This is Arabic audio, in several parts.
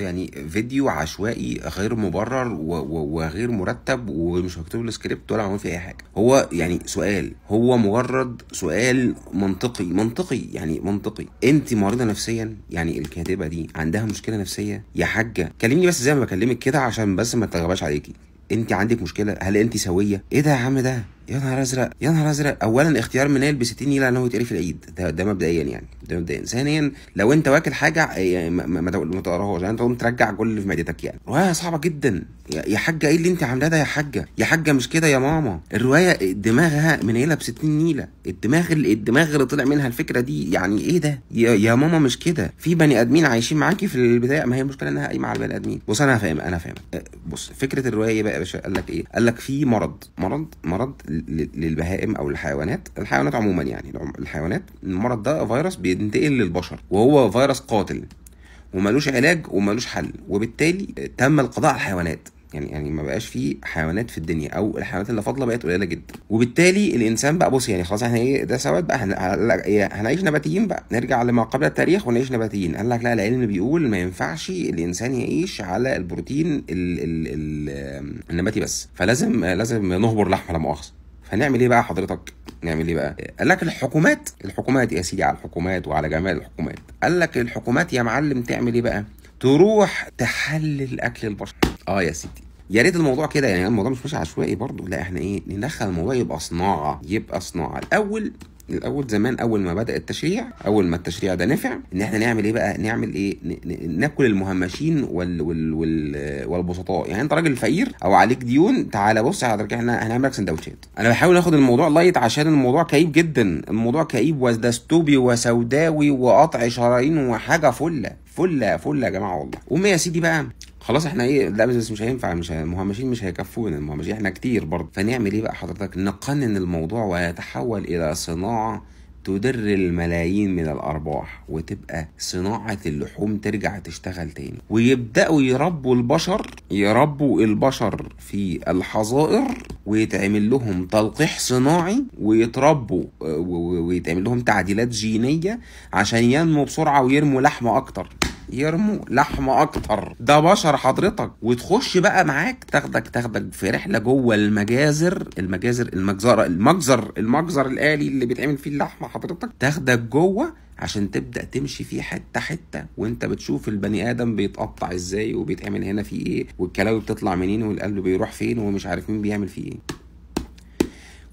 يعني فيديو عشوائي غير مبرر وغير مرتب ومش مكتوب له سكريبت ولا عمل فيه اي حاجه هو يعني سؤال هو مجرد سؤال منطقي منطقي يعني منطقي انت مريضه نفسيا يعني الكاتبه دي عندها مشكله نفسيه يا حاجه كلمني بس زي ما بكلمك كده عشان بس ما تغباش عليكي انت عندك مشكله هل انت سويه ايه ده يا عم ده يا نهار ازرق يا نهار ازرق اولا اختيار منال ب 60 نيله انه يتقري في العيد ده, ده مبدئيا يعني ده مبدئيا ثانيا لو انت واكل حاجه آه، يعني ما تقراهاش يعني انت تقوم ترجع كل اللي في معدتك يعني روايه صعبه جدا يا حاجه ايه اللي انت عاملاه ده يا حاجه يا حاجه مش كده يا ماما الروايه دماغها منيله ب 60 نيله الدماغ الدماغ اللي طلع منها الفكره دي يعني ايه ده يا, يا ماما مش كده في بني ادمين عايشين معاكي في البدايه ما هي المشكله انها قايمه على البني ادمين بص انا فاهم انا فاهم آه، بص فكره الروايه بقى يا باشا قال لك ايه قال لك في مرض مرض مرض للبهائم او الحيوانات الحيوانات عموما يعني الحيوانات المرض ده فيروس بينتقل للبشر وهو فيروس قاتل وملوش علاج وملوش حل وبالتالي تم القضاء على الحيوانات يعني يعني ما بقاش في حيوانات في الدنيا او الحيوانات اللي فاضله بقت قليله جدا وبالتالي الانسان بقى بص يعني خلاص احنا ايه ده سواد بقى إيه، هنعيش نباتيين بقى نرجع لما قبل التاريخ ونعيش نباتيين قال لك لا العلم بيقول ما ينفعش الانسان يعيش على البروتين ال ال ال النباتي بس فلازم لازم نهبر لحمه لا مؤاخذه فنعمل ايه بقى حضرتك نعمل ايه بقى قال لك الحكومات الحكومات يا سيدي على الحكومات وعلى جمال الحكومات قال لك الحكومات يا معلم تعمل ايه بقى تروح تحلل اكل البشر اه يا سيدي يا ريت الموضوع كده يعني الموضوع مش مش عشوائي برضه لا احنا ايه ندخل الموضوع يبقى صناعه يبقى صناعه الاول الاول زمان اول ما بدا التشريع اول ما التشريع ده نفع ان احنا نعمل ايه بقى نعمل ايه ناكل المهمشين وال وال وال والبسطاء يعني انت راجل فقير او عليك ديون تعالى بص حضرتك احنا هنعمل لك سندوتشات انا بحاول اخد الموضوع لايت عشان الموضوع كئيب جدا الموضوع كئيب ودستوبي وسوداوي وقطع شرايين وحاجه فله فله فله يا جماعه والله قوم يا سيدي بقى خلاص احنا ايه لا بس مش هينفع مش المهمشين مش هيكفونا المهمشين احنا كتير برضه فنعمل ايه بقى حضرتك نقنن الموضوع ويتحول الى صناعه تدر الملايين من الأرباح وتبقى صناعة اللحوم ترجع تشتغل تاني ويبدأوا يربوا البشر يربوا البشر في الحظائر ويتعمل لهم تلقيح صناعي ويتربوا آه، ويتعمل لهم تعديلات جينية عشان ينمو بسرعة ويرموا لحمة أكتر يرموا لحمة اكتر ده بشر حضرتك وتخش بقى معاك تاخدك تاخدك في رحله جوه المجازر المجازر المجزره المجزر المجزر الالي اللي بيتعمل فيه اللحمه حضرتك تاخدك جوه عشان تبدا تمشي فيه حته حته وانت بتشوف البني ادم بيتقطع ازاي وبيتعمل هنا فيه ايه والكلاوي بتطلع منين والقلب بيروح فين ومش عارف مين بيعمل فيه ايه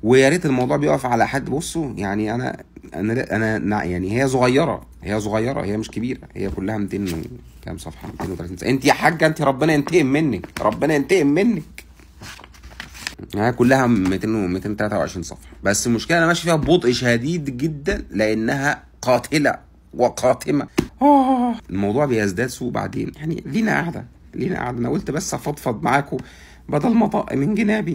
ويا ريت الموضوع بيقف على حد بصوا يعني انا انا انا يعني هي صغيره هي صغيره هي مش كبيره هي كلها 200 كام صفحه 230 صفحه انت يا حاجه انت ربنا ينتقم منك ربنا ينتقم منك هي يعني كلها 200 223 صفحه بس المشكله انا ماشي فيها ببطء شديد جدا لانها قاتله وقاتمه آه الموضوع بيزداد سوء بعدين يعني لينا قاعده لينا قاعده انا قلت بس افضفض معاكم بدل ما طق من جنابي